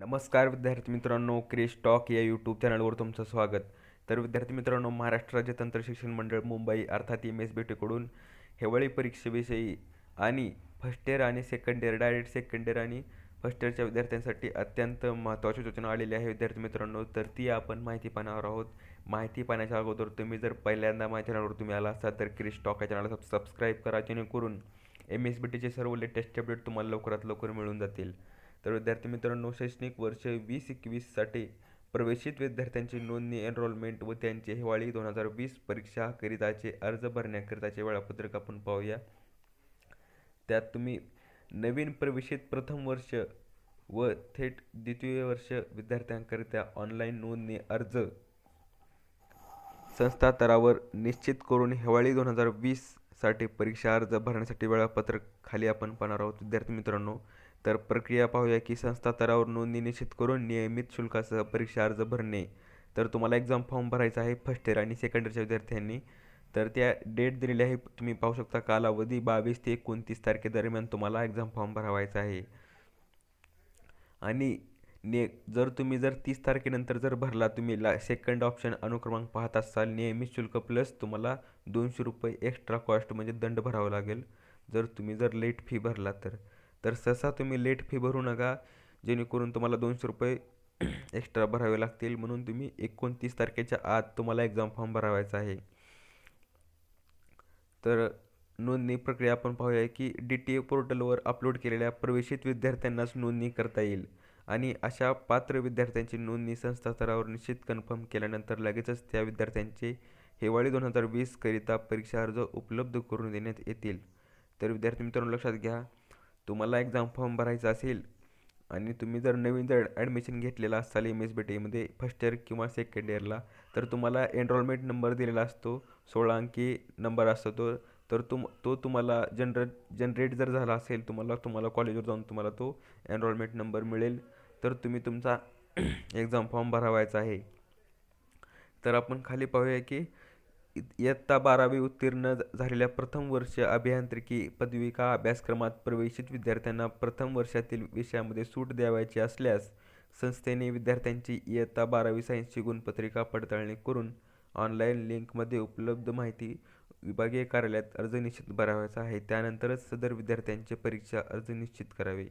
नमस्कार विद्यार्थी मित्रांनो क्रेश टॉक या यूट्यूब चॅनलवर तुमचं स्वागत तर विद्यार्थी मित्रांनो महाराष्ट्र राज्य तंत्र शिक्षण मंडळ मुंबई अर्थात एम एस बीटीकडून हेवळी परीक्षेविषयी आणि फर्स्ट इयर आणि second year direct second year आणि फर्स्ट इयरच्या विद्यार्थ्यांसाठी अत्यंत महत्त्वाची सूचना आलेली आहे विद्यार्थी मित्रांनो तर ती आपण माहिती पाहणार आहोत माहिती पाहण्याच्या अगोदर तुम्ही जर पहिल्यांदा माझ्या चॅनलवर तुम्ही आला असाल तर क्रिश टॉक या चॅनलला सबस्क्राईब करा जेणेकरून एम एस बी टीचे सर्व लेटेस्ट अपडेट तुम्हाला लवकरात लवकर मिळून जातील तर विद्यार्थी मित्रांनो शैक्षणिक वर्ष वीस एकवीससाठी प्रवेशित विद्यार्थ्यांची नोंदणी एनरोलमेंट व त्यांचे हिवाळी दोन हजार वीस परीक्षाकरिताचे अर्ज भरण्याकरिताचे वेळापत्रक आपण पाहूया त्यात तुम्ही नवीन प्रवेशित प्रथम वर्ष व थेट द्वितीय वर्ष विद्यार्थ्यांकरिता ऑनलाईन नोंदणी अर्ज संस्थातरावर निश्चित करून हिवाळी दोन हजार वीससाठी परीक्षा अर्ज भरण्यासाठी वेळापत्रक खाली आपण पाहणार आहोत विद्यार्थी मित्रांनो तर प्रक्रिया पाहूया की संस्था नोंदणी निश्चित करून नियमित शुल्कासह परीक्षा अर्ज भरणे तर तुम्हाला एक्झाम फॉर्म भरायचा आहे फर्स्ट इयर आणि सेकंड इयरच्या विद्यार्थ्यांनी तर त्या डेट दिलेली आहे तुम्ही पाहू शकता कालावधी बावीस ते एकोणतीस तारखेदरम्यान तुम्हाला एक्झाम फॉर्म भरावायचा आहे आणि ने जर तुम्ही जर तीस तारखेनंतर जर भरला तुम्ही ला सेकंड ऑप्शन अनुक्रमांक पाहत असाल नियमित शुल्क प्लस तुम्हाला दोनशे रुपये एक्स्ट्रा कॉस्ट म्हणजे दंड भरावा लागेल जर तुम्ही जर लेट फी भरला तर तर सहसा तुम्ही लेट फी भरू नका जेणेकरून तुम्हाला दोनशे रुपये एक्स्ट्रा भरावे लागतील म्हणून तुम्ही एकोणतीस तारखेच्या आत तुम्हाला एक्झाम फॉर्म भरावायचा आहे तर नोंदणी प्रक्रिया आपण पाहूया की डी टी ए पोर्टलवर अपलोड केलेल्या प्रवेशित विद्यार्थ्यांनाच नोंदणी करता येईल आणि अशा पात्र विद्यार्थ्यांची नोंदणी संस्थास्तरावर निश्चित कन्फर्म केल्यानंतर लगेचच त्या विद्यार्थ्यांचे हिवाळी दोन हजार वीसकरिता परीक्षा अर्ज उपलब्ध करून देण्यात येतील तर विद्यार्थी मित्रांनो लक्षात घ्या तुम्हाला एक्झाम फॉर्म भरायचा असेल आणि तुम्ही जर नवीन जर ॲडमिशन घेतलेला असाल एम एस बी टीमध्ये फर्स्ट इयर किंवा सेकंड इयरला तर तुम्हाला एनरोलमेंट नंबर दिलेला असतो सोळा अंकी नंबर असतो तो तर तुम तो तुम्हाला जनर जनरेट जर झाला असेल तुम्हाला तुम्हाला कॉलेजवर जाऊन तुम्हाला तो एनरोलमेंट नंबर मिळेल तर तुम्ही तुमचा एक्झाम फॉर्म भरावायचा आहे तर आपण खाली पाहूया की इयत्ता बारावी उत्तीर्ण झालेल्या प्रथम वर्ष अभियांत्रिकी पदविका अभ्यासक्रमात प्रवेशित विद्यार्थ्यांना प्रथम वर्षातील विषयामध्ये सूट द्यावायची असल्यास संस्थेने विद्यार्थ्यांची इयत्ता बारावी सायन्सची गुणपत्रिका पडताळणी करून ऑनलाईन लिंकमध्ये उपलब्ध माहिती विभागीय कार्यालयात अर्ज निश्चित भरावायचा आहे त्यानंतरच सदर विद्यार्थ्यांचे परीक्षा अर्ज निश्चित करावे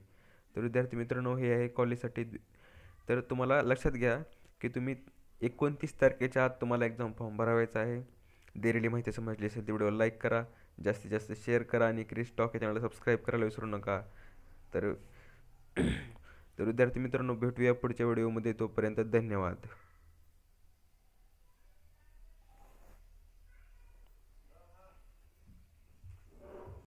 तर विद्यार्थी मित्रांनो हे आहे कॉलेजसाठी तर तुम्हाला लक्षात घ्या की तुम्ही एकोणतीस तारखेच्या आत तुम्हाला एक्झाम फॉर्म भरावायचा आहे दिलेली माहिती समजली असेल तर व्हिडिओला लाईक करा जास्तीत जास्त शेअर करा आणि क्रिस टॉक या चॅनलला सबस्क्राईब करायला विसरू नका तर तर विद्यार्थी मित्रांनो भेटूया पुढच्या व्हिडिओमध्ये तोपर्यंत धन्यवाद